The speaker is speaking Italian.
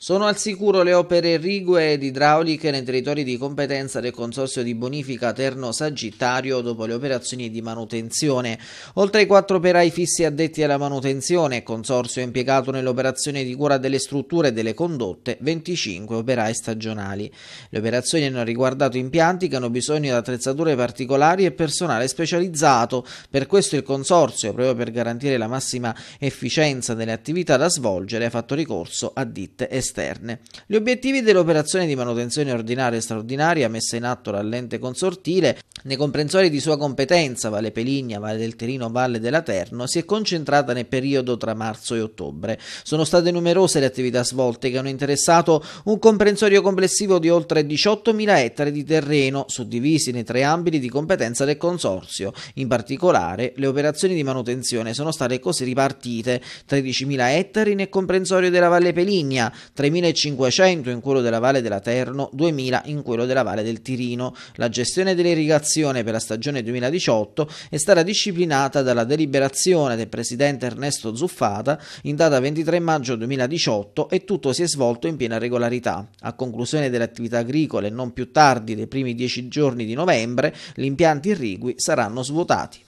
Sono al sicuro le opere rigue ed idrauliche nei territori di competenza del Consorzio di Bonifica Terno Sagittario dopo le operazioni di manutenzione. Oltre ai quattro operai fissi addetti alla manutenzione, Consorzio è impiegato nell'operazione di cura delle strutture e delle condotte 25 operai stagionali. Le operazioni hanno riguardato impianti che hanno bisogno di attrezzature particolari e personale specializzato. Per questo il Consorzio, proprio per garantire la massima efficienza delle attività da svolgere, ha fatto ricorso a ditte esterne esterne. Gli obiettivi dell'operazione di manutenzione ordinaria e straordinaria messa in atto dall'ente consortile nei comprensori di sua competenza, Valle Peligna, Valle del Terino, Valle della Terno, si è concentrata nel periodo tra marzo e ottobre. Sono state numerose le attività svolte che hanno interessato un comprensorio complessivo di oltre 18.000 ettari di terreno, suddivisi nei tre ambiti di competenza del consorzio. In particolare, le operazioni di manutenzione sono state così ripartite: 13.000 ettari nel comprensorio della Valle Peligna, 3.500 in quello della Valle della Terno, 2.000 in quello della Valle del Tirino. La gestione dell'irrigazione per la stagione 2018 è stata disciplinata dalla deliberazione del presidente Ernesto Zuffata in data 23 maggio 2018 e tutto si è svolto in piena regolarità. A conclusione delle attività agricole non più tardi dei primi 10 giorni di novembre, gli impianti irrigui saranno svuotati.